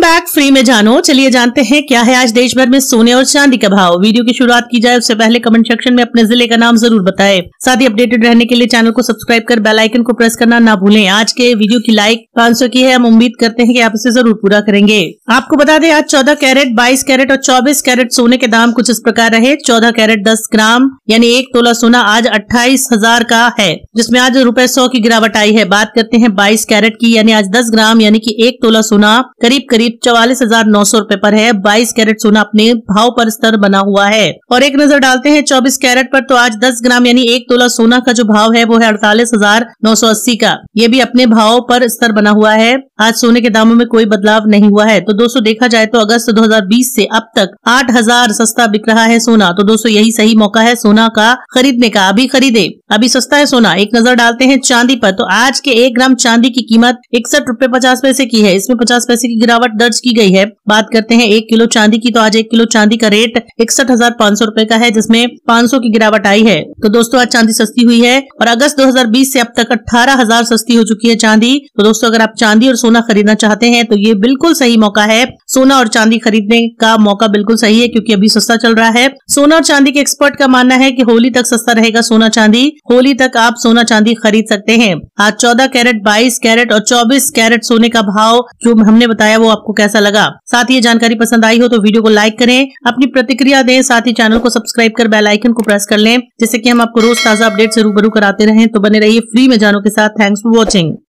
back free में जानो चलिए जानते हैं क्या है आज देश भर में सोने और चांदी का भाव वीडियो की शुरुआत की जाए उससे पहले कमेंट सेक्शन में अपने जिले का नाम जरूर बताएं साथ ही अपडेटेड रहने के लिए चैनल को सब्सक्राइब कर बेल आइकन को प्रेस करना ना भूलें आज के वीडियो की लाइक 500 की है हम उम्मीद करते हैं की आप इसे जरूर पूरा करेंगे आपको बता दें आज चौदह कैरेट बाईस कैरेट और चौबीस कैरेट सोने के दाम कुछ इस प्रकार रहे चौदह कैरेट दस ग्राम यानी एक तोला सोना आज अट्ठाईस हजार का है जिसमे आज रूपए सौ की गिरावट आई है बात करते हैं बाईस कैरेट की यानी आज दस ग्राम यानी की एक तोला सोना करीब करीब करीब चवालीस हजार नौ सौ रूपए आरोप है बाईस कैरेट सोना अपने भाव पर स्तर बना हुआ है और एक नजर डालते हैं चौबीस कैरेट पर तो आज दस ग्राम यानी एक तोला सोना का जो भाव है वो है अड़तालीस हजार नौ सौ अस्सी का ये भी अपने भाव पर स्तर बना हुआ है आज सोने के दामों में कोई बदलाव नहीं हुआ है तो दोस्तों देखा जाए तो अगस्त दो हजार बीस से अब तक आठ हजार सस्ता बिक रहा है सोना तो दोस्तों यही सही मौका है सोना का खरीदने का अभी खरीदे अभी सस्ता है सोना एक नजर डालते हैं चांदी पर तो आज के एक ग्राम चांदी की कीमत इकसठ रूपए पचास पैसे की है इसमें पचास पैसे की गिरावट दर्ज की गई है बात करते हैं एक किलो चांदी की तो आज एक किलो चांदी का रेट इकसठ हजार पाँच सौ रूपए का है जिसमें पाँच सौ की गिरावट आई है तो दोस्तों आज चांदी सस्ती हुई है और अगस्त 2020 से अब तक अठारह हजार सस्ती हो चुकी है चांदी तो दोस्तों अगर आप चांदी और सोना खरीदना चाहते हैं तो ये बिल्कुल सही मौका है सोना और चांदी खरीदने का मौका बिल्कुल सही है क्योंकि अभी सस्ता चल रहा है सोना और चांदी के एक्सपर्ट का मानना है की होली तक सस्ता रहेगा सोना चांदी होली तक आप सोना चांदी खरीद सकते हैं आज चौदह कैरेट बाईस कैरेट और चौबीस कैरेट सोने का भाव जो हमने बताया वो आपको आपको कैसा लगा साथ ये जानकारी पसंद आई हो तो वीडियो को लाइक करें अपनी प्रतिक्रिया दें साथ ही चैनल को सब्सक्राइब कर बेल आइकन को प्रेस कर लें जिससे कि हम आपको रोज ताजा अपडेट रूबरू कराते रहें तो बने रहिए फ्री में जानों के साथ थैंक्स फॉर वॉचिंग